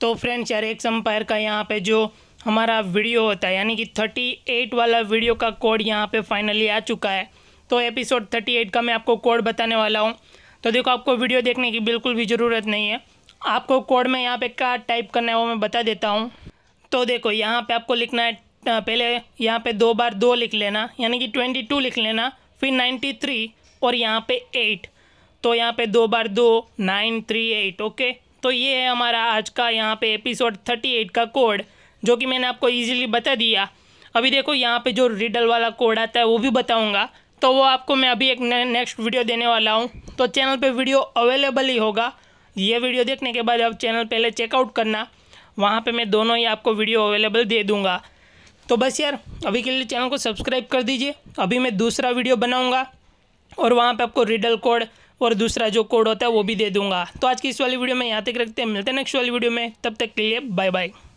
तो फ्रेंड्स यार एक एम्पायर का यहाँ पे जो हमारा वीडियो होता है यानी कि थर्टी एट वाला वीडियो का कोड यहाँ पे फाइनली आ चुका है तो एपिसोड थर्टी एट का मैं आपको कोड बताने वाला हूँ तो देखो आपको वीडियो देखने की बिल्कुल भी ज़रूरत नहीं है आपको कोड में यहाँ पे क्या टाइप करना है वो मैं बता देता हूँ तो देखो यहाँ पर आपको लिखना है पहले यहाँ पर दो बार दो लिख लेना यानी कि ट्वेंटी टू लिख लेना फिर नाइन्टी थ्री और यहाँ पर एट तो यहाँ पर दो बार दो नाइन थ्री एट ओके तो ये है हमारा आज का यहाँ पे एपिसोड थर्टी एट का कोड जो कि मैंने आपको इजीली बता दिया अभी देखो यहाँ पे जो रिडल वाला कोड आता है वो भी बताऊँगा तो वो आपको मैं अभी एक नेक्स्ट वीडियो देने वाला हूँ तो चैनल पर वीडियो अवेलेबल ही होगा ये वीडियो देखने के बाद आप चैनल पहले चेकआउट करना वहाँ पर मैं दोनों ही आपको वीडियो अवेलेबल दे दूँगा तो बस यार अभी के लिए चैनल को सब्सक्राइब कर दीजिए अभी मैं दूसरा वीडियो बनाऊँगा और वहाँ पर आपको रिडल कोड और दूसरा जो कोड होता है वो भी दे दूंगा तो आज की इस वाली वीडियो में यहाँ तक रखते हैं मिलते हैं नेक्स्ट वाली वीडियो में तब तक के लिए बाय बाय